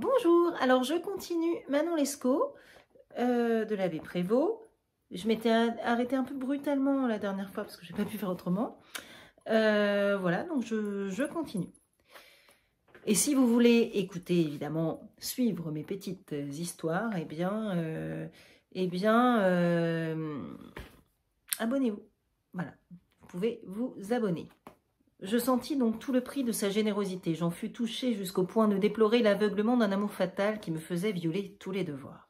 Bonjour, alors je continue Manon Lescaut euh, de l'abbé Prévost. Je m'étais arrêtée un peu brutalement la dernière fois parce que je n'ai pas pu faire autrement. Euh, voilà, donc je, continue. Et si vous voulez écouter, évidemment, suivre mes petites histoires, eh bien, euh, eh bien abonnez-vous. Voilà, vous pouvez vous abonner. Je sentis donc tout le prix de sa générosité. J'en fus touchée jusqu'au point de déplorer l'aveuglement d'un amour fatal qui me faisait violer tous les devoirs.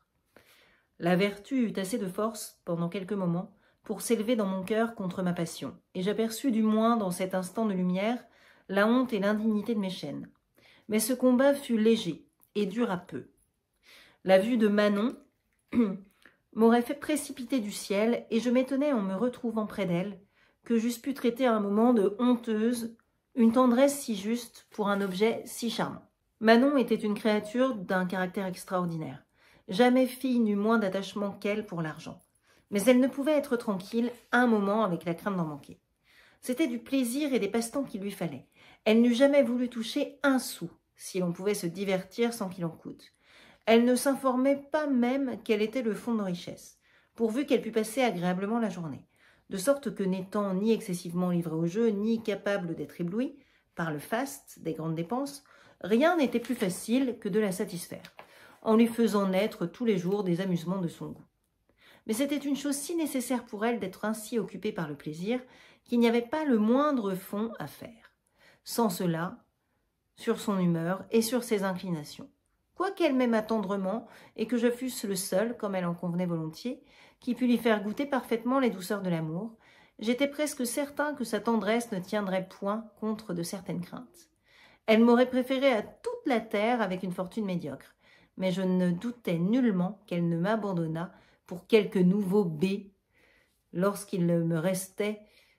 La vertu eut assez de force, pendant quelques moments, pour s'élever dans mon cœur contre ma passion, et j'aperçus du moins dans cet instant de lumière la honte et l'indignité de mes chaînes. Mais ce combat fut léger et dura peu. La vue de Manon m'aurait fait précipiter du ciel, et je m'étonnais en me retrouvant près d'elle que j'eusse pu traiter un moment de honteuse, une tendresse si juste pour un objet si charmant. Manon était une créature d'un caractère extraordinaire. Jamais fille n'eut moins d'attachement qu'elle pour l'argent. Mais elle ne pouvait être tranquille un moment avec la crainte d'en manquer. C'était du plaisir et des passe-temps qu'il lui fallait. Elle n'eût jamais voulu toucher un sou, si l'on pouvait se divertir sans qu'il en coûte. Elle ne s'informait pas même quel était le fond de richesse, pourvu qu'elle pût passer agréablement la journée de sorte que n'étant ni excessivement livré au jeu, ni capable d'être ébloui par le faste des grandes dépenses, rien n'était plus facile que de la satisfaire, en lui faisant naître tous les jours des amusements de son goût. Mais c'était une chose si nécessaire pour elle d'être ainsi occupée par le plaisir qu'il n'y avait pas le moindre fond à faire. Sans cela, sur son humeur et sur ses inclinations quoiqu'elle m'aimât tendrement, et que je fusse le seul, comme elle en convenait volontiers, qui pût lui faire goûter parfaitement les douceurs de l'amour, j'étais presque certain que sa tendresse ne tiendrait point contre de certaines craintes. Elle m'aurait préféré à toute la terre avec une fortune médiocre, mais je ne doutais nullement qu'elle ne m'abandonnât pour quelque nouveau B, lorsqu'il ne me restait,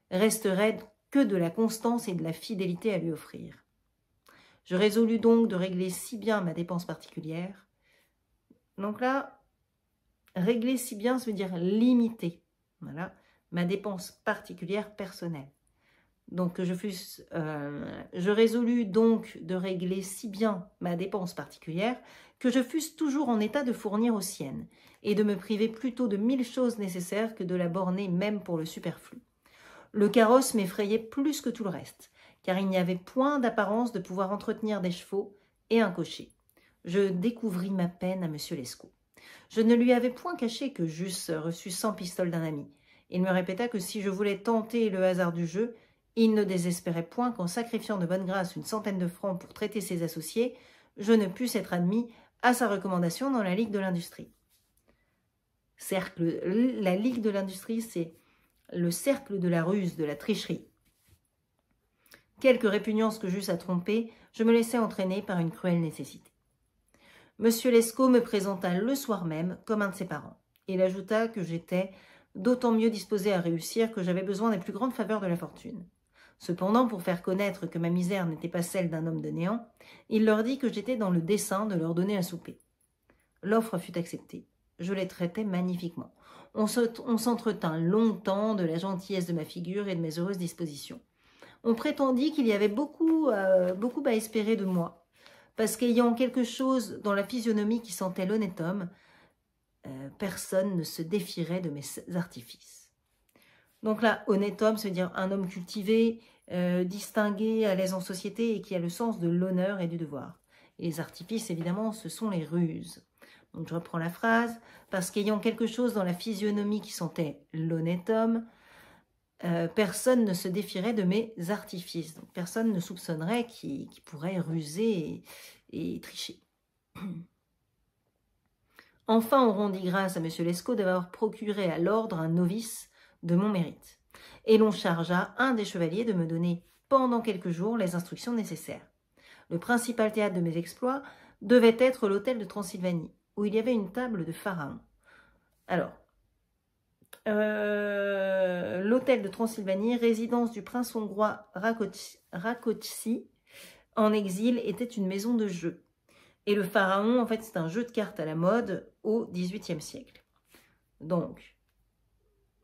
resterait que de la constance et de la fidélité à lui offrir. Je résolus donc de régler si bien ma dépense particulière. Donc là, régler si bien, ça veut dire limiter. Voilà, ma dépense particulière personnelle. Donc je, fusse, euh, je résolus donc de régler si bien ma dépense particulière que je fusse toujours en état de fournir aux siennes et de me priver plutôt de mille choses nécessaires que de la borner même pour le superflu. Le carrosse m'effrayait plus que tout le reste car il n'y avait point d'apparence de pouvoir entretenir des chevaux et un cocher. Je découvris ma peine à M. Lescaut. Je ne lui avais point caché que j'eusse reçu cent pistoles d'un ami. Il me répéta que si je voulais tenter le hasard du jeu, il ne désespérait point qu'en sacrifiant de bonne grâce une centaine de francs pour traiter ses associés, je ne pusse être admis à sa recommandation dans la Ligue de l'Industrie. Cercle, la Ligue de l'Industrie, c'est le cercle de la ruse, de la tricherie. Quelque répugnance que j'eusse à tromper, je me laissais entraîner par une cruelle nécessité. Monsieur Lescaut me présenta le soir même comme un de ses parents. Il ajouta que j'étais d'autant mieux disposé à réussir que j'avais besoin des plus grandes faveurs de la fortune. Cependant, pour faire connaître que ma misère n'était pas celle d'un homme de néant, il leur dit que j'étais dans le dessein de leur donner un souper. L'offre fut acceptée. Je les traitais magnifiquement. On s'entretint longtemps de la gentillesse de ma figure et de mes heureuses dispositions on prétendit qu'il y avait beaucoup, euh, beaucoup à espérer de moi, parce qu'ayant quelque chose dans la physionomie qui sentait l'honnête homme, euh, personne ne se défierait de mes artifices. Donc là, honnête homme, à dire un homme cultivé, euh, distingué, à l'aise en société et qui a le sens de l'honneur et du devoir. Et les artifices, évidemment, ce sont les ruses. Donc je reprends la phrase, parce qu'ayant quelque chose dans la physionomie qui sentait l'honnête homme, euh, personne ne se défierait de mes artifices. personne ne soupçonnerait qu'il pourrait ruser et, tricher. Enfin, on rendit grâce à M. Lescaut d'avoir procuré à l'ordre un novice de mon mérite. Et l'on chargea un des chevaliers de me donner pendant quelques jours les instructions nécessaires. Le principal théâtre de mes exploits devait être l'hôtel de Transylvanie, où il y avait une table de pharaon. Alors, euh, l'hôtel de Transylvanie, résidence du prince hongrois Rakotsi, en exil, était une maison de jeu. Et le pharaon, en fait, c'est un jeu de cartes à la mode au XVIIIe siècle. Donc,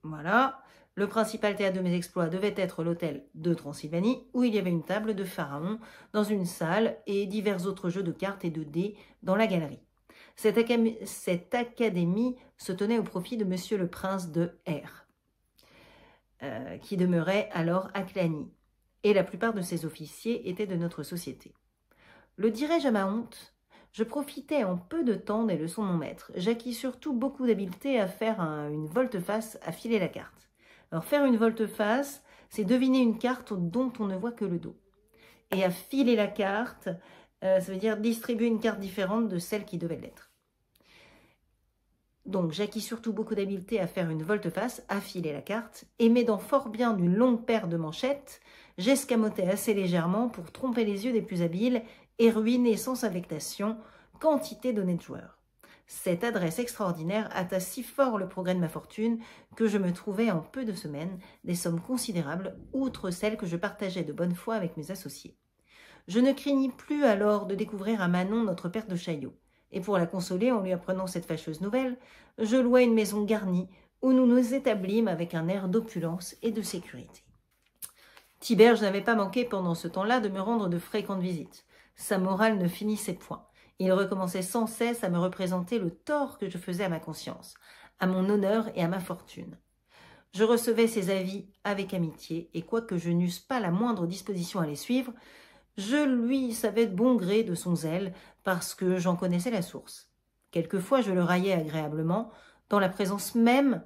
voilà. Le principal théâtre de mes exploits devait être l'hôtel de Transylvanie, où il y avait une table de pharaon dans une salle et divers autres jeux de cartes et de dés dans la galerie. Cette académie, se tenait au profit de Monsieur le prince de R, euh, qui demeurait alors à Clagny, et la plupart de ses officiers étaient de notre société. Le dirais-je à ma honte je profitais en peu de temps des leçons de mon maître. J'acquis surtout beaucoup d'habileté à faire une volte-face, à filer la carte. Alors faire une volte-face, c'est deviner une carte dont on ne voit que le dos. Et à filer la carte, euh, ça veut dire distribuer une carte différente de celle qui devait l'être. Donc j'acquis surtout beaucoup d'habileté à faire une volte-face, à filer la carte, et m'aidant fort bien d'une longue paire de manchettes, j'escamotais assez légèrement pour tromper les yeux des plus habiles et ruiner sans affectation quantité donnée de joueurs. Cette adresse extraordinaire hâta si fort le progrès de ma fortune que je me trouvais en peu de semaines des sommes considérables, outre celles que je partageais de bonne foi avec mes associés. Je ne craignis plus alors de découvrir à Manon notre père de Chaillot. Et pour la consoler en lui apprenant cette fâcheuse nouvelle, je louai une maison garnie où nous nous établîmes avec un air d'opulence et de sécurité. Tiberge n'avait pas manqué pendant ce temps-là de me rendre de fréquentes visites. Sa morale ne finissait point. Il recommençait sans cesse à me représenter le tort que je faisais à ma conscience, à mon honneur et à ma fortune. Je recevais ses avis avec amitié, et quoique je n'eusse pas la moindre disposition à les suivre, je lui savais bon gré de son zèle, parce que j'en connaissais la source. Quelquefois je le raillais agréablement, dans la présence même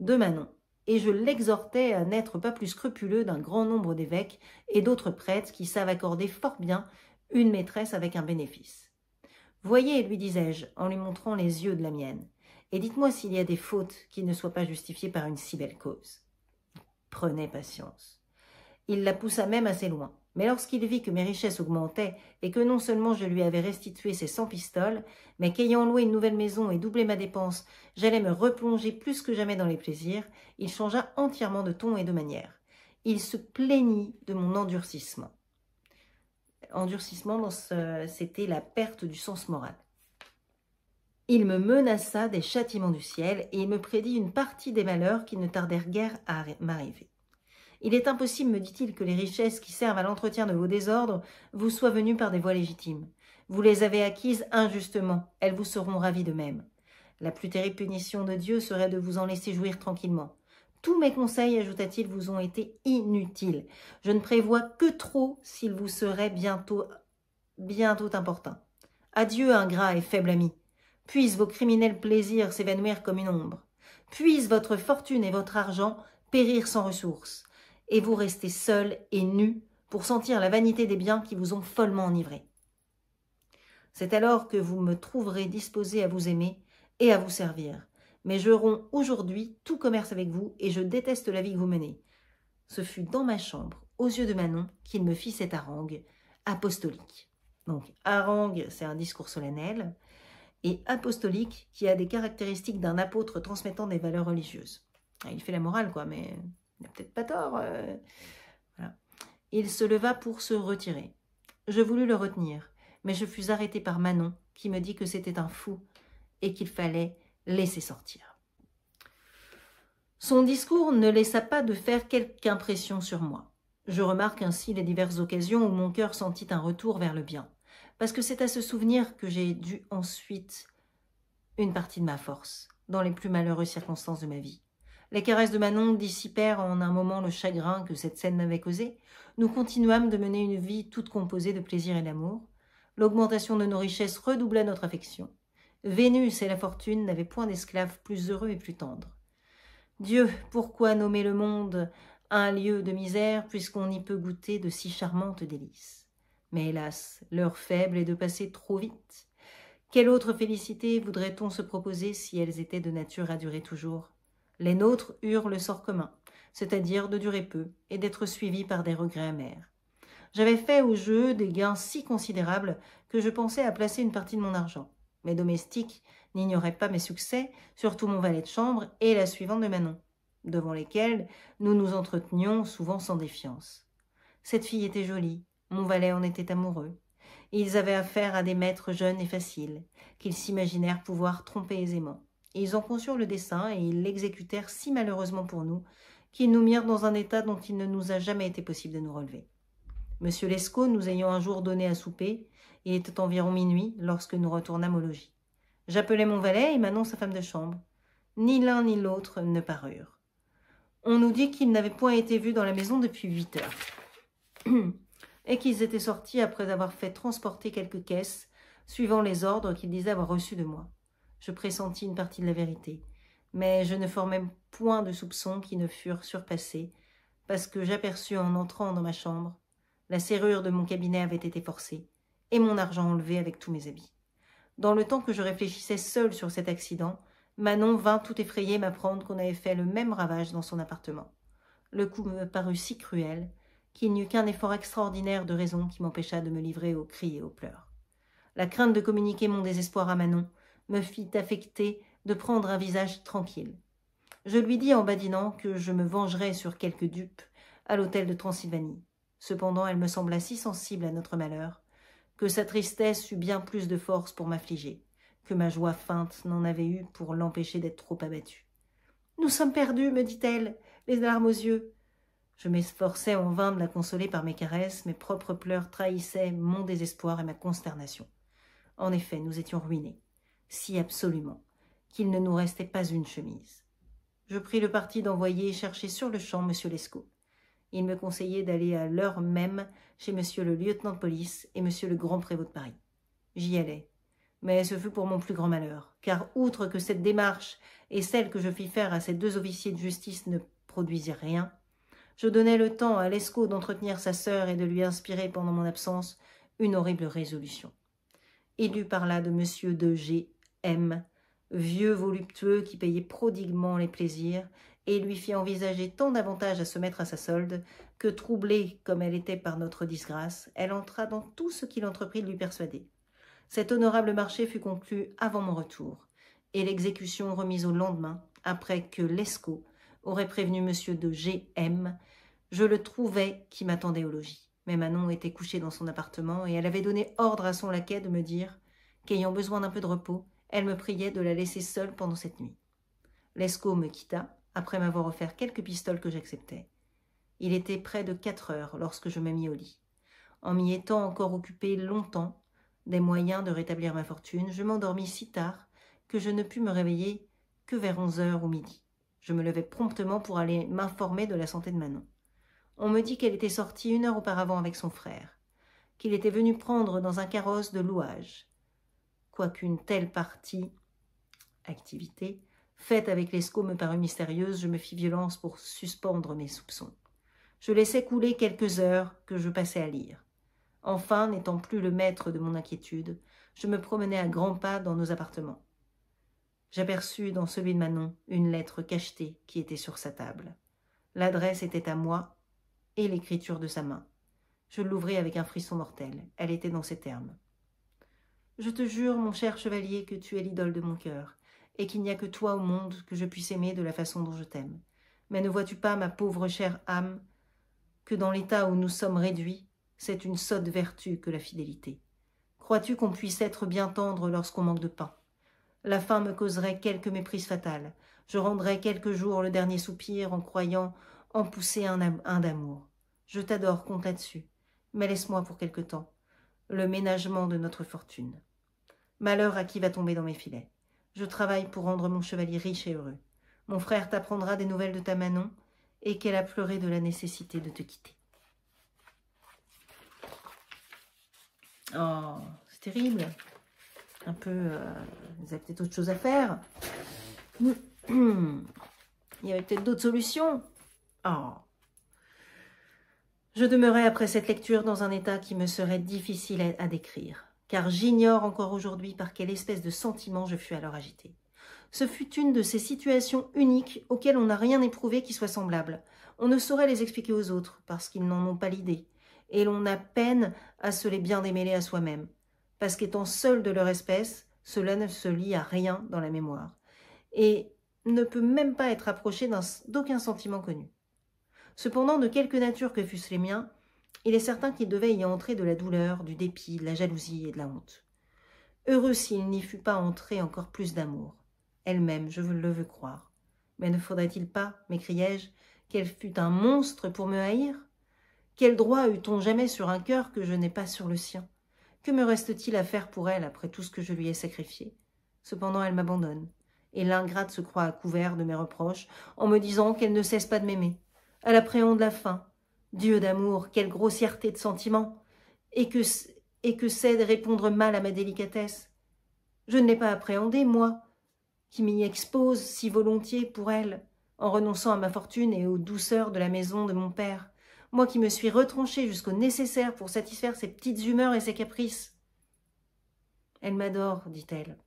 de Manon, et je l'exhortais à n'être pas plus scrupuleux d'un grand nombre d'évêques et d'autres prêtres qui savent accorder fort bien une maîtresse avec un bénéfice. Voyez, lui disais-je, en lui montrant les yeux de la mienne, et dites-moi s'il y a des fautes qui ne soient pas justifiées par une si belle cause. Prenez patience. Il la poussa même assez loin. Mais lorsqu'il vit que mes richesses augmentaient, et que non seulement je lui avais restitué ses cent pistoles, mais qu'ayant loué une nouvelle maison et doublé ma dépense, j'allais me replonger plus que jamais dans les plaisirs, il changea entièrement de ton et de manière. Il se plaignit de mon endurcissement. Endurcissement, c'était la perte du sens moral. Il me menaça des châtiments du ciel, et il me prédit une partie des malheurs qui ne tardèrent guère à m'arriver. Il est impossible, me dit-il, que les richesses qui servent à l'entretien de vos désordres vous soient venues par des voies légitimes. Vous les avez acquises injustement, elles vous seront ravies de même. La plus terrible punition de Dieu serait de vous en laisser jouir tranquillement. Tous mes conseils, ajouta-t-il, vous ont été inutiles. Je ne prévois que trop s'ils vous seraient bientôt, bientôt importuns. Adieu, ingrat et faible ami. Puissent vos criminels plaisirs s'évanouir comme une ombre. Puissent votre fortune et votre argent périr sans ressources et vous restez seul et nu pour sentir la vanité des biens qui vous ont follement enivré. C'est alors que vous me trouverez disposé à vous aimer et à vous servir. Mais je romps aujourd'hui tout commerce avec vous et je déteste la vie que vous menez. Ce fut dans ma chambre, aux yeux de Manon, qu'il me fit cette harangue apostolique. Donc, harangue, c'est un discours solennel, et apostolique, qui a des caractéristiques d'un apôtre transmettant des valeurs religieuses. Ah, il fait la morale, quoi, mais il n'a peut-être pas tort. Euh, Il se leva pour se retirer. Je voulus le retenir, mais je fus arrêtée par Manon, qui me dit que c'était un fou et qu'il fallait laisser sortir. Son discours ne laissa pas de faire quelque impression sur moi. Je remarque ainsi les diverses occasions où mon cœur sentit un retour vers le bien, parce que c'est à ce souvenir que j'ai dû ensuite une partie de ma force, dans les plus malheureuses circonstances de ma vie. Les caresses de Manon dissipèrent en un moment le chagrin que cette scène m'avait causé. Nous continuâmes de mener une vie toute composée de plaisir et d'amour. L'augmentation de nos richesses redoubla notre affection. Vénus et la fortune n'avaient point d'esclaves plus heureux et plus tendres. Dieu, pourquoi nommer le monde un lieu de misère puisqu'on y peut goûter de si charmantes délices Mais hélas, l'heure faible est de passer trop vite. Quelle autre félicité voudrait-on se proposer si elles étaient de nature à durer toujours les nôtres eurent le sort commun, c'est-à-dire de durer peu et d'être suivis par des regrets amers. J'avais fait au jeu des gains si considérables que je pensais à placer une partie de mon argent. Mes domestiques n'ignoraient pas mes succès, surtout mon valet de chambre et la suivante de Manon, devant lesquels nous nous entretenions souvent sans défiance. Cette fille était jolie, mon valet en était amoureux. Ils avaient affaire à des maîtres jeunes et faciles, qu'ils s'imaginèrent pouvoir tromper aisément. Ils en conçurent le dessin et ils l'exécutèrent si malheureusement pour nous qu'ils nous mirent dans un état dont il ne nous a jamais été possible de nous relever. Monsieur Lescaut nous ayant un jour donné à souper, il était environ minuit lorsque nous retournâmes au logis. J'appelai mon valet et maintenant sa femme de chambre. Ni l'un ni l'autre ne parurent. On nous dit qu'ils n'avaient point été vus dans la maison depuis huit heures, et qu'ils étaient sortis après avoir fait transporter quelques caisses, suivant les ordres qu'ils disaient avoir reçus de moi. Je pressentis une partie de la vérité, mais je ne formai point de soupçons qui ne furent surpassés, parce que j'aperçus en entrant dans ma chambre, la serrure de mon cabinet avait été forcée, et mon argent enlevé avec tous mes habits. Dans le temps que je réfléchissais seul sur cet accident, Manon vint tout effrayée m'apprendre qu'on avait fait le même ravage dans son appartement. Le coup me parut si cruel qu'il n'y eut qu'un effort extraordinaire de raison qui m'empêcha de me livrer aux cris et aux pleurs. La crainte de communiquer mon désespoir à Manon me fit affecter de prendre un visage tranquille. Je lui dis en badinant que je me vengerais sur quelque dupe à l'hôtel de Transylvanie. Cependant, elle me sembla si sensible à notre malheur que sa tristesse eut bien plus de force pour m'affliger que ma joie feinte n'en avait eu pour l'empêcher d'être trop abattue. Nous sommes perdus, me dit-elle, les larmes aux yeux. Je m'efforçais en vain de la consoler par mes caresses, mes propres pleurs trahissaient mon désespoir et ma consternation. En effet, nous étions ruinés si absolument qu'il ne nous restait pas une chemise. Je pris le parti d'envoyer chercher sur le champ M. Lescaut. Il me conseillait d'aller à l'heure même chez M. le lieutenant de police et M. le grand prévôt de Paris. J'y allai, mais ce fut pour mon plus grand malheur, car outre que cette démarche et celle que je fis faire à ces deux officiers de justice ne produisirent rien, je donnai le temps à Lescaut d'entretenir sa sœur et de lui inspirer pendant mon absence une horrible résolution. Il lui parla de M. de G M, vieux voluptueux qui payait prodiguement les plaisirs, et lui fit envisager tant d'avantages à se mettre à sa solde, que troublée comme elle était par notre disgrâce, elle entra dans tout ce qu'il entreprit de lui persuader. Cet honorable marché fut conclu avant mon retour, et l'exécution remise au lendemain, après que Lescaut aurait prévenu monsieur de G.M., je le trouvai qui m'attendait au logis. Mais Manon était couchée dans son appartement, et elle avait donné ordre à son laquais de me dire qu'ayant besoin d'un peu de repos, elle me priait de la laisser seule pendant cette nuit. Lescaut me quitta, après m'avoir offert quelques pistoles que j'acceptais. Il était près de quatre heures lorsque je me mis au lit. En m'y étant encore occupé longtemps des moyens de rétablir ma fortune, je m'endormis si tard que je ne pus me réveiller que vers onze heures ou midi. Je me levai promptement pour aller m'informer de la santé de Manon. On me dit qu'elle était sortie une heure auparavant avec son frère, qu'il était venu prendre dans un carrosse de louage, quoiqu'une telle partie activité faite avec l'esco me parut mystérieuse, je me fis violence pour suspendre mes soupçons. Je laissai couler quelques heures que je passais à lire. Enfin, n'étant plus le maître de mon inquiétude, je me promenais à grands pas dans nos appartements. J'aperçus dans celui de Manon une lettre cachetée qui était sur sa table. L'adresse était à moi et l'écriture de sa main. Je l'ouvris avec un frisson mortel. Elle était dans ces termes. Je te jure, mon cher chevalier, que tu es l'idole de mon cœur, et qu'il n'y a que toi au monde que je puisse aimer de la façon dont je t'aime. Mais ne vois-tu pas, ma pauvre chère âme, que dans l'état où nous sommes réduits, c'est une sotte vertu que la fidélité. Crois-tu qu'on puisse être bien tendre lorsqu'on manque de pain La faim me causerait quelque méprise fatale. Je rendrais quelques jours le dernier soupir en croyant en pousser un, un d'amour. Je t'adore, compte là-dessus. Mais laisse-moi pour quelque temps le ménagement de notre fortune. Malheur à qui va tomber dans mes filets. Je travaille pour rendre mon chevalier riche et heureux. Mon frère t'apprendra des nouvelles de ta Manon et qu'elle a pleuré de la nécessité de te quitter. Oh, c'est terrible. Un peu, euh, vous avez peut-être autre chose à faire. Il y avait peut-être d'autres solutions. Oh. Je demeurai après cette lecture dans un état qui me serait difficile à décrire car j'ignore encore aujourd'hui par quelle espèce de sentiment je fus alors agité. Ce fut une de ces situations uniques auxquelles on n'a rien éprouvé qui soit semblable. On ne saurait les expliquer aux autres, parce qu'ils n'en ont pas l'idée, et l'on a peine à se les bien démêler à soi-même, parce qu'étant seul de leur espèce, cela ne se lie à rien dans la mémoire, et ne peut même pas être approché d'aucun sentiment connu. Cependant, de quelque nature que fussent les miens, il est certain qu'il devait y entrer de la douleur, du dépit, de la jalousie et de la honte. Heureux s'il n'y fût pas entré encore plus d'amour. Elle-même, je le veux croire. Mais ne faudrait-il pas, m'écriai-je, qu'elle fût un monstre pour me haïr Quel droit eut-on jamais sur un cœur que je n'ai pas sur le sien Que me reste-t-il à faire pour elle après tout ce que je lui ai sacrifié Cependant, elle m'abandonne, et l'ingrate se croit à couvert de mes reproches en me disant qu'elle ne cesse pas de m'aimer. Elle appréhende la fin, Dieu d'amour, quelle grossièreté de sentiment Et que, et que c'est de répondre mal à ma délicatesse Je ne l'ai pas appréhendée, moi, qui m'y expose si volontiers pour elle, en renonçant à ma fortune et aux douceurs de la maison de mon père, moi qui me suis retranchée jusqu'au nécessaire pour satisfaire ses petites humeurs et ses caprices. Elle m'adore, dit-elle.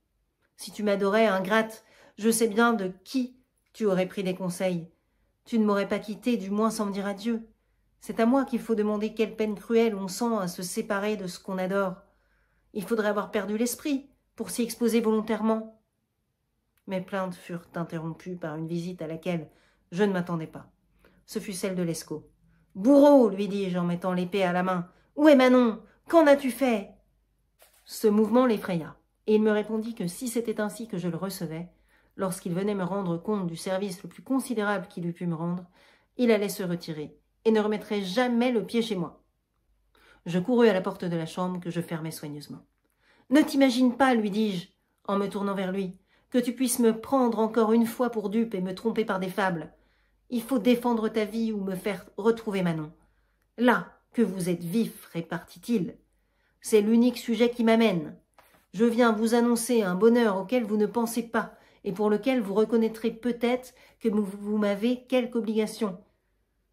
Si tu m'adorais, ingrate, je sais bien de qui tu aurais pris des conseils. Tu ne m'aurais pas quittée, du moins sans me dire adieu. C'est à moi qu'il faut demander quelle peine cruelle on sent à se séparer de ce qu'on adore. Il faudrait avoir perdu l'esprit pour s'y exposer volontairement. Mes plaintes furent interrompues par une visite à laquelle je ne m'attendais pas. Ce fut celle de Lescaut. Bourreau, lui dis-je en mettant l'épée à la main. Où est Manon Qu'en as-tu fait Ce mouvement l'effraya, et il me répondit que si c'était ainsi que je le recevais, lorsqu'il venait me rendre compte du service le plus considérable qu'il eût pu me rendre, il allait se retirer et ne remettrai jamais le pied chez moi. Je courus à la porte de la chambre que je fermais soigneusement. Ne t'imagine pas, lui dis-je, en me tournant vers lui, que tu puisses me prendre encore une fois pour dupe et me tromper par des fables. Il faut défendre ta vie ou me faire retrouver Manon. Là que vous êtes vif, répartit-il. C'est l'unique sujet qui m'amène. Je viens vous annoncer un bonheur auquel vous ne pensez pas et pour lequel vous reconnaîtrez peut-être que vous m'avez quelque obligation,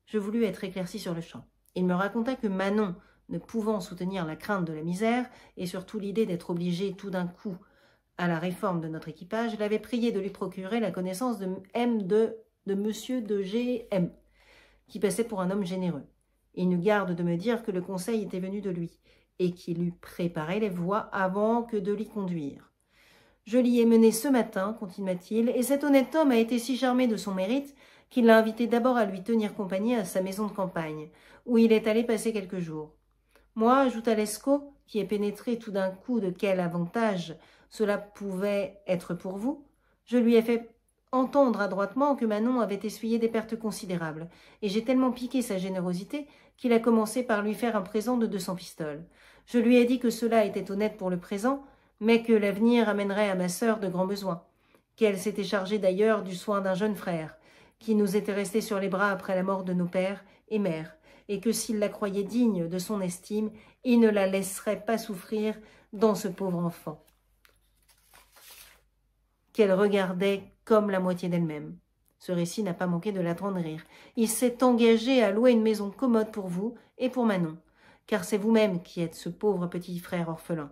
je voulus être éclairci sur le champ. Il me raconta que Manon, ne pouvant soutenir la crainte de la misère, et surtout l'idée d'être obligé tout d'un coup à la réforme de notre équipage, l'avait prié de lui procurer la connaissance de M de, de Monsieur de G.M., qui passait pour un homme généreux. Il nous garde de me dire que le conseil était venu de lui, et qu'il eût préparé les voies avant que de l'y conduire. Je l'y ai mené ce matin, continua-t-il, et cet honnête homme a été si charmé de son mérite qu'il l'a invité d'abord à lui tenir compagnie à sa maison de campagne, où il est allé passer quelques jours. Moi, ajouta Lescaut, qui est pénétré tout d'un coup de quel avantage cela pouvait être pour vous, je lui ai fait entendre adroitement que Manon avait essuyé des pertes considérables, et j'ai tellement piqué sa générosité qu'il a commencé par lui faire un présent de 200 pistoles. Je lui ai dit que cela était honnête pour le présent, mais que l'avenir amènerait à ma sœur de grands besoins, qu'elle s'était chargée d'ailleurs du soin d'un jeune frère, qui nous était resté sur les bras après la mort de nos pères et mères, et que s'il la croyait digne de son estime, il ne la laisserait pas souffrir dans ce pauvre enfant, qu'elle regardait comme la moitié d'elle-même. Ce récit n'a pas manqué de rire. Il s'est engagé à louer une maison commode pour vous et pour Manon, car c'est vous-même qui êtes ce pauvre petit frère orphelin.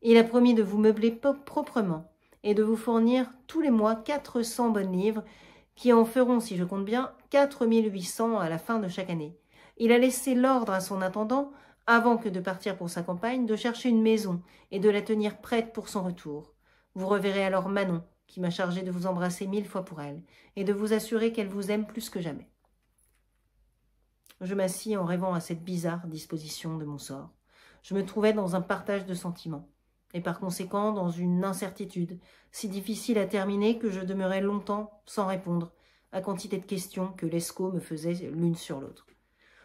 Il a promis de vous meubler proprement et de vous fournir tous les mois 400 bonnes livres qui en feront, si je compte bien, cents à la fin de chaque année. Il a laissé l'ordre à son intendant, avant que de partir pour sa campagne, de chercher une maison et de la tenir prête pour son retour. Vous reverrez alors Manon, qui m'a chargé de vous embrasser mille fois pour elle, et de vous assurer qu'elle vous aime plus que jamais. Je m'assis en rêvant à cette bizarre disposition de mon sort. Je me trouvais dans un partage de sentiments et par conséquent dans une incertitude, si difficile à terminer que je demeurais longtemps sans répondre à quantité de questions que l'ESCO me faisait l'une sur l'autre.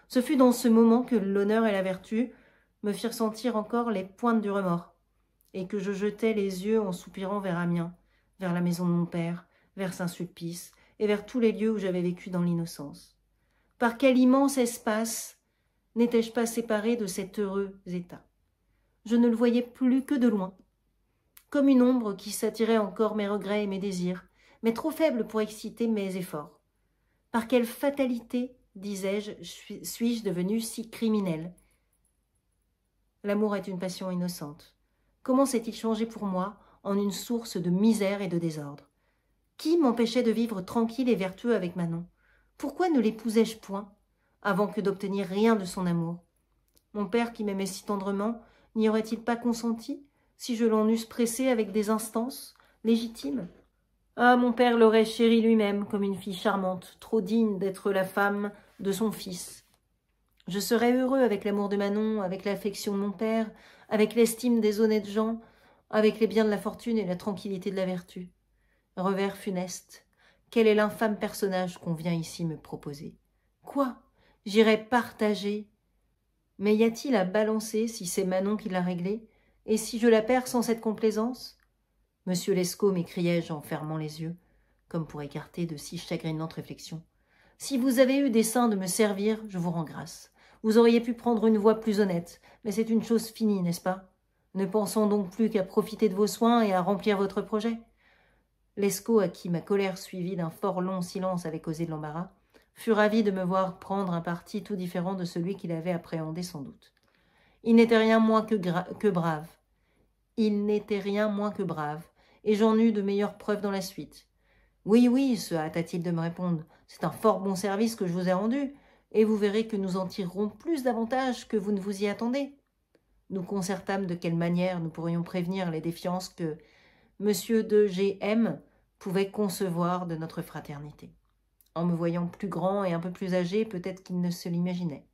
Ce fut dans ce moment que l'honneur et la vertu me firent sentir encore les pointes du remords, et que je jetai les yeux en soupirant vers Amiens, vers la maison de mon père, vers Saint-Sulpice, et vers tous les lieux où j'avais vécu dans l'innocence. Par quel immense espace n'étais-je pas séparé de cet heureux état je ne le voyais plus que de loin, comme une ombre qui s'attirait encore mes regrets et mes désirs, mais trop faible pour exciter mes efforts. Par quelle fatalité, disais-je, suis-je devenu si criminel L'amour est une passion innocente. Comment s'est-il changé pour moi en une source de misère et de désordre Qui m'empêchait de vivre tranquille et vertueux avec Manon Pourquoi ne l'épousais-je point, avant que d'obtenir rien de son amour Mon père, qui m'aimait si tendrement, n'y aurait-il pas consenti si je l'en eusse pressé avec des instances légitimes Ah, mon père l'aurait chéri lui-même comme une fille charmante, trop digne d'être la femme de son fils. Je serais heureux avec l'amour de Manon, avec l'affection de mon père, avec l'estime des honnêtes gens, avec les biens de la fortune et la tranquillité de la vertu. Revers funeste, quel est l'infâme personnage qu'on vient ici me proposer Quoi J'irai partager mais y a-t-il à balancer si c'est Manon qui l'a réglé Et si je la perds sans cette complaisance Monsieur Lescaut, m'écriai-je en fermant les yeux, comme pour écarter de si chagrinantes réflexions. Si vous avez eu dessein de me servir, je vous rends grâce. Vous auriez pu prendre une voie plus honnête, mais c'est une chose finie, n'est-ce pas Ne pensons donc plus qu'à profiter de vos soins et à remplir votre projet. Lescaut, à qui ma colère suivie d'un fort long silence avait causé de l'embarras, fut ravi de me voir prendre un parti tout différent de celui qu'il avait appréhendé sans doute. Il n'était rien moins que, brave. Il n'était rien moins que brave, et j'en eus de meilleures preuves dans la suite. Oui, oui, se hâta-t-il de me répondre, c'est un fort bon service que je vous ai rendu, et vous verrez que nous en tirerons plus d'avantages que vous ne vous y attendez. Nous concertâmes de quelle manière nous pourrions prévenir les défiances que M. de G.M. pouvait concevoir de notre fraternité en me voyant plus grand et un peu plus âgé peut-être qu'il ne se l'imaginait.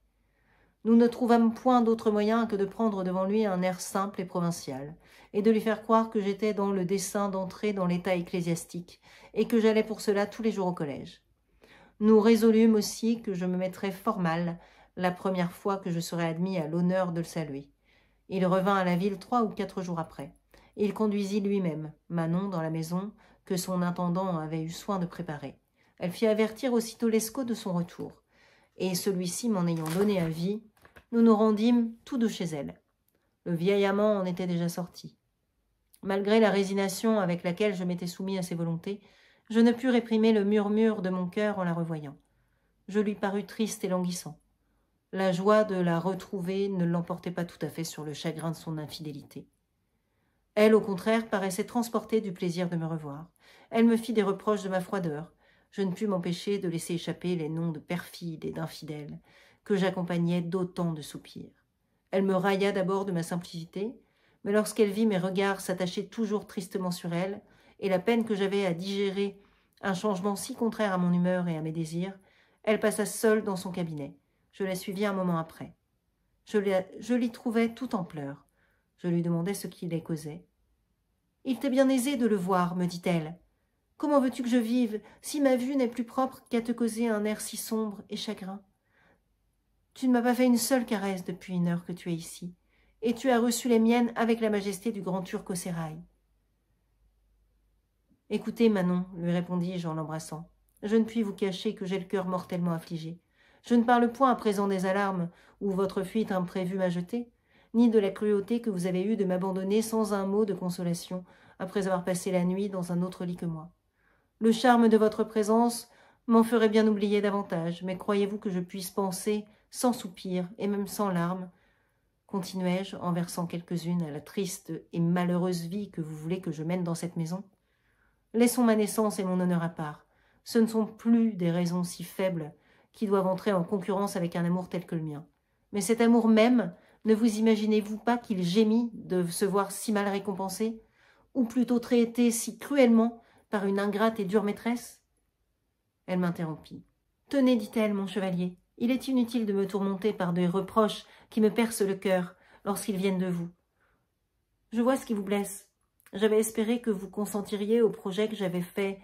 Nous ne trouvâmes point d'autre moyen que de prendre devant lui un air simple et provincial, et de lui faire croire que j'étais dans le dessein d'entrer dans l'état ecclésiastique, et que j'allais pour cela tous les jours au collège. Nous résolûmes aussi que je me mettrais fort mal la première fois que je serais admis à l'honneur de le saluer. Il revint à la ville trois ou quatre jours après. Il conduisit lui-même Manon dans la maison que son intendant avait eu soin de préparer. Elle fit avertir aussitôt Lescaut de son retour. Et celui-ci, m'en ayant donné avis, nous nous rendîmes tous deux chez elle. Le vieil amant en était déjà sorti. Malgré la résignation avec laquelle je m'étais soumis à ses volontés, je ne pus réprimer le murmure de mon cœur en la revoyant. Je lui parus triste et languissant. La joie de la retrouver ne l'emportait pas tout à fait sur le chagrin de son infidélité. Elle, au contraire, paraissait transportée du plaisir de me revoir. Elle me fit des reproches de ma froideur, je ne pus m'empêcher de laisser échapper les noms de perfides et d'infidèles, que j'accompagnais d'autant de soupirs. Elle me railla d'abord de ma simplicité, mais lorsqu'elle vit mes regards s'attacher toujours tristement sur elle, et la peine que j'avais à digérer un changement si contraire à mon humeur et à mes désirs, elle passa seule dans son cabinet. Je la suivis un moment après. Je l'y trouvai tout en pleurs. Je lui demandai ce qui les causait. Il t'est bien aisé de le voir, me dit-elle. Comment veux-tu que je vive si ma vue n'est plus propre qu'à te causer un air si sombre et chagrin Tu ne m'as pas fait une seule caresse depuis une heure que tu es ici, et tu as reçu les miennes avec la majesté du grand turc au sérail. Écoutez, Manon, lui répondis-je en l'embrassant, je ne puis vous cacher que j'ai le cœur mortellement affligé. Je ne parle point à présent des alarmes où votre fuite imprévue m'a jeté, ni de la cruauté que vous avez eue de m'abandonner sans un mot de consolation, après avoir passé la nuit dans un autre lit que moi. Le charme de votre présence m'en ferait bien oublier davantage, mais croyez-vous que je puisse penser, sans soupir et même sans larmes, continuai-je en versant quelques-unes à la triste et malheureuse vie que vous voulez que je mène dans cette maison Laissons ma naissance et mon honneur à part. Ce ne sont plus des raisons si faibles qui doivent entrer en concurrence avec un amour tel que le mien. Mais cet amour même, ne vous imaginez-vous pas qu'il gémit de se voir si mal récompensé Ou plutôt traité si cruellement par une ingrate et dure maîtresse Elle m'interrompit. Tenez, dit-elle, mon chevalier, il est inutile de me tourmenter par des reproches qui me percent le cœur lorsqu'ils viennent de vous. Je vois ce qui vous blesse. J'avais espéré que vous consentiriez au projet que j'avais fait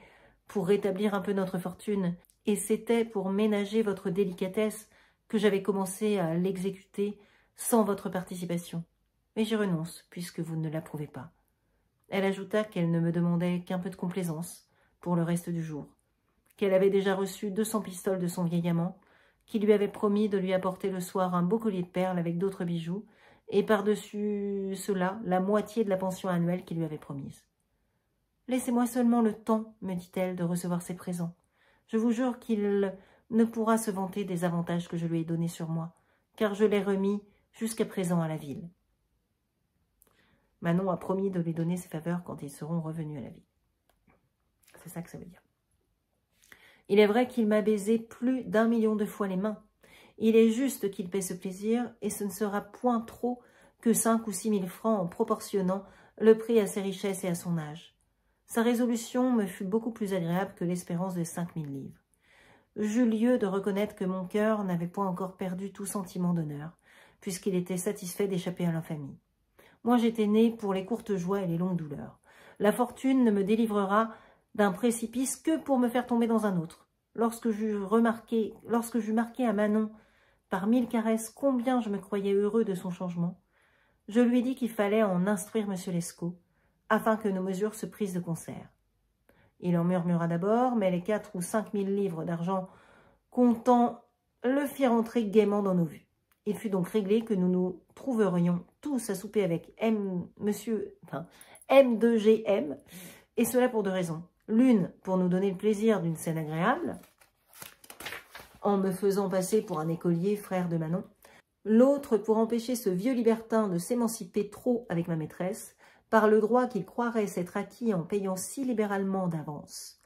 pour rétablir un peu notre fortune, et c'était pour ménager votre délicatesse que j'avais commencé à l'exécuter sans votre participation. Mais j'y renonce, puisque vous ne l'approuvez pas. Elle ajouta qu'elle ne me demandait qu'un peu de complaisance pour le reste du jour, qu'elle avait déjà reçu deux cents pistoles de son vieil amant, qui lui avait promis de lui apporter le soir un beau collier de perles avec d'autres bijoux, et par-dessus cela la moitié de la pension annuelle qu'il lui avait promise. « Laissez-moi seulement le temps, me dit-elle, de recevoir ses présents. Je vous jure qu'il ne pourra se vanter des avantages que je lui ai donnés sur moi, car je l'ai remis jusqu'à présent à la ville. » Manon a promis de lui donner ses faveurs quand ils seront revenus à la vie. C'est ça que ça veut dire. Il est vrai qu'il m'a baisé plus d'un million de fois les mains. Il est juste qu'il paie ce plaisir, et ce ne sera point trop que cinq ou six mille francs en proportionnant le prix à ses richesses et à son âge. Sa résolution me fut beaucoup plus agréable que l'espérance de cinq mille livres. J'eus lieu de reconnaître que mon cœur n'avait point encore perdu tout sentiment d'honneur, puisqu'il était satisfait d'échapper à l'infamie. Moi, j'étais née pour les courtes joies et les longues douleurs. La fortune ne me délivrera d'un précipice que pour me faire tomber dans un autre. Lorsque j'eus remarqué, lorsque j'eus marqué à Manon par mille caresses combien je me croyais heureux de son changement, je lui dis qu'il fallait en instruire M. Lescaut, afin que nos mesures se prissent de concert. Il en murmura d'abord, mais les quatre ou cinq mille livres d'argent comptant le firent entrer gaiement dans nos vues. Il fut donc réglé que nous nous trouverions à souper avec M, monsieur, M2GM, et cela pour deux raisons. L'une, pour nous donner le plaisir d'une scène agréable, en me faisant passer pour un écolier frère de Manon. L'autre, pour empêcher ce vieux libertin de s'émanciper trop avec ma maîtresse, par le droit qu'il croirait s'être acquis en payant si libéralement d'avance.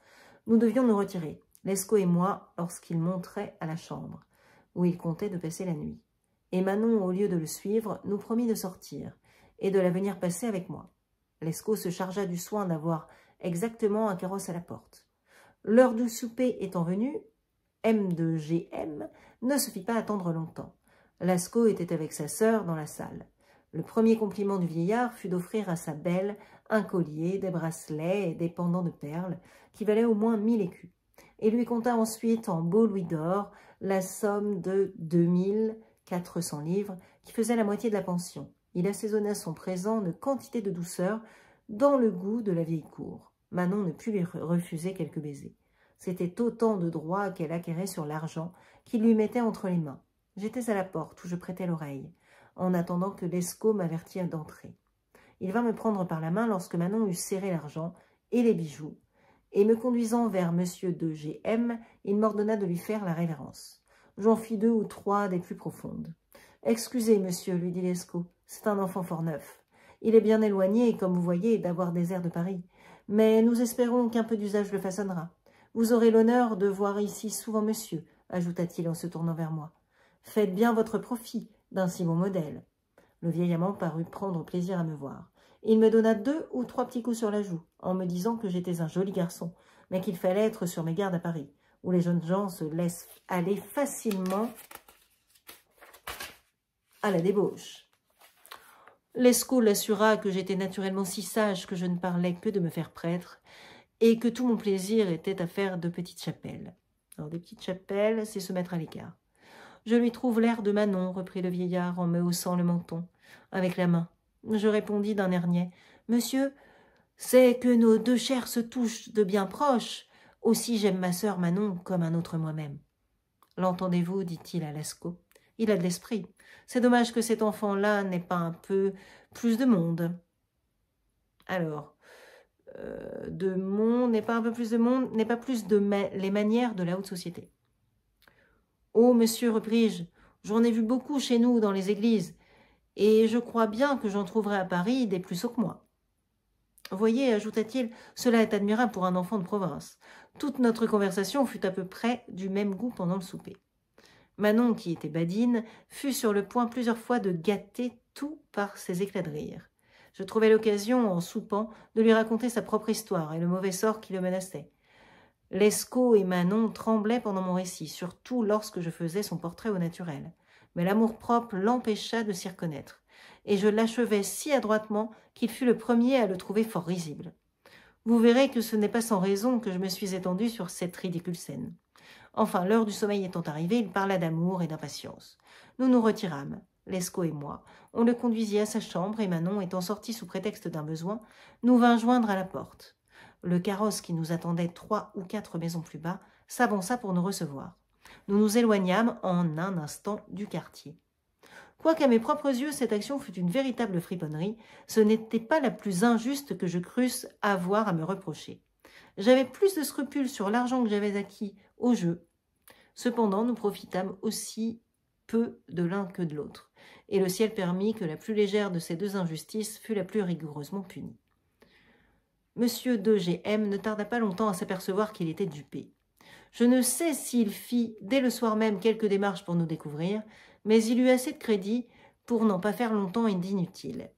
Nous devions nous retirer, Lescaut et moi, lorsqu'il monterait à la chambre, où il comptait de passer la nuit et Manon, au lieu de le suivre, nous promit de sortir et de la venir passer avec moi. Lescaut se chargea du soin d'avoir exactement un carrosse à la porte. L'heure du souper étant venue, m G gm ne se fit pas attendre longtemps. Lascaux était avec sa sœur dans la salle. Le premier compliment du vieillard fut d'offrir à sa belle un collier, des bracelets et des pendants de perles qui valaient au moins mille écus, et lui compta ensuite en beau louis d'or la somme de deux mille 400 livres, qui faisait la moitié de la pension. Il assaisonna son présent de quantité de douceur dans le goût de la vieille cour. Manon ne put lui refuser quelques baisers. C'était autant de droits qu'elle acquérait sur l'argent qu'il lui mettait entre les mains. J'étais à la porte où je prêtais l'oreille, en attendant que Lescaut m'avertît d'entrer. Il vint me prendre par la main lorsque Manon eut serré l'argent et les bijoux, et me conduisant vers M. de G.M., il m'ordonna de lui faire la révérence. J'en fis deux ou trois des plus profondes. Excusez, monsieur, lui dit Lescaut, c'est un enfant fort neuf. Il est bien éloigné, comme vous voyez, d'avoir des airs de Paris. Mais nous espérons qu'un peu d'usage le façonnera. Vous aurez l'honneur de voir ici souvent monsieur, ajouta-t-il en se tournant vers moi. Faites bien votre profit d'un si bon modèle. Le vieil amant parut prendre plaisir à me voir. Il me donna deux ou trois petits coups sur la joue, en me disant que j'étais un joli garçon, mais qu'il fallait être sur mes gardes à Paris, où les jeunes gens se laissent aller facilement à la débauche. Lescaut l'assura que j'étais naturellement si sage que je ne parlais que de me faire prêtre et que tout mon plaisir était à faire de petites chapelles. Alors, des petites chapelles, c'est se mettre à l'écart. Je lui trouve l'air de Manon, reprit le vieillard en me haussant le menton, avec la main. Je répondis d'un air niais. Monsieur, c'est que nos deux chairs se touchent de bien proches. » Aussi j'aime ma sœur Manon comme un autre moi-même. L'entendez-vous dit-il à Lascaux. Il a de l'esprit. C'est dommage que cet enfant-là n'ait pas un peu plus de monde. Alors, euh, de monde, n'est pas un peu plus de monde, n'est pas plus de les manières de la haute société. Oh, monsieur, repris-je, j'en ai vu beaucoup chez nous dans les églises, et je crois bien que j'en trouverai à Paris des plus hauts que moi. Voyez, ajouta-t-il, cela est admirable pour un enfant de province. Toute notre conversation fut à peu près du même goût pendant le souper. Manon, qui était badine, fut sur le point plusieurs fois de gâter tout par ses éclats de rire. Je trouvais l'occasion, en soupant, de lui raconter sa propre histoire et le mauvais sort qui le menaçait. Lescaut et Manon tremblaient pendant mon récit, surtout lorsque je faisais son portrait au naturel. Mais l'amour-propre l'empêcha de s'y reconnaître et je l'achevais si adroitement qu'il fut le premier à le trouver fort risible. Vous verrez que ce n'est pas sans raison que je me suis étendue sur cette ridicule scène. Enfin, l'heure du sommeil étant arrivée, il parla d'amour et d'impatience. Nous nous retirâmes, Lescaut et moi. On le conduisit à sa chambre et Manon, étant sortie sous prétexte d'un besoin, nous vint joindre à la porte. Le carrosse qui nous attendait trois ou quatre maisons plus bas s'avança pour nous recevoir. Nous nous éloignâmes en un instant du quartier. Quoiqu'à mes propres yeux, cette action fût une véritable friponnerie, ce n'était pas la plus injuste que je crusse avoir à me reprocher. J'avais plus de scrupules sur l'argent que j'avais acquis au jeu. Cependant, nous profitâmes aussi peu de l'un que de l'autre, et le ciel permit que la plus légère de ces deux injustices fût la plus rigoureusement punie. Monsieur de G.M. ne tarda pas longtemps à s'apercevoir qu'il était dupé. Je ne sais s'il fit, dès le soir même, quelques démarches pour nous découvrir, mais il eut assez de crédit pour n'en pas faire longtemps et d'inutile.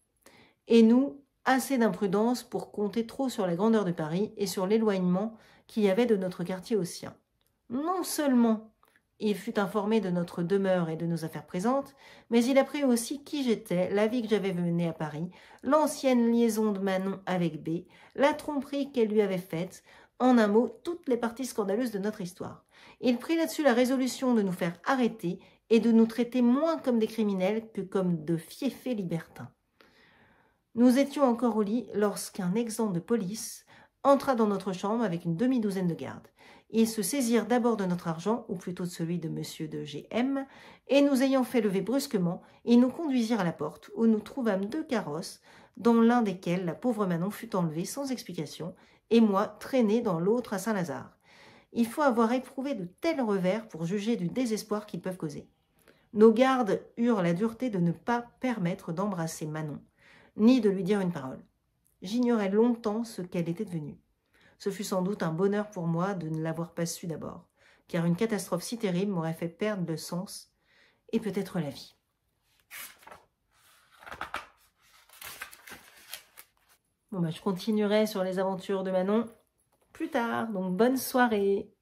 Et nous, assez d'imprudence pour compter trop sur la grandeur de Paris et sur l'éloignement qu'il y avait de notre quartier au sien. Non seulement il fut informé de notre demeure et de nos affaires présentes, mais il apprit aussi qui j'étais, la vie que j'avais menée à Paris, l'ancienne liaison de Manon avec B, la tromperie qu'elle lui avait faite, en un mot, toutes les parties scandaleuses de notre histoire. Il prit là-dessus la résolution de nous faire arrêter et de nous traiter moins comme des criminels que comme de fiefés libertins. Nous étions encore au lit lorsqu'un exempt de police entra dans notre chambre avec une demi-douzaine de gardes. Ils se saisirent d'abord de notre argent, ou plutôt de celui de M. de G.M., et nous ayant fait lever brusquement, ils nous conduisirent à la porte, où nous trouvâmes deux carrosses, dans l'un desquels la pauvre Manon fut enlevée sans explication, et moi traînée dans l'autre à Saint-Lazare. Il faut avoir éprouvé de tels revers pour juger du désespoir qu'ils peuvent causer. Nos gardes eurent la dureté de ne pas permettre d'embrasser Manon, ni de lui dire une parole. J'ignorais longtemps ce qu'elle était devenue. Ce fut sans doute un bonheur pour moi de ne l'avoir pas su d'abord, car une catastrophe si terrible m'aurait fait perdre le sens et peut-être la vie. Bon bah, je continuerai sur les aventures de Manon plus tard, donc bonne soirée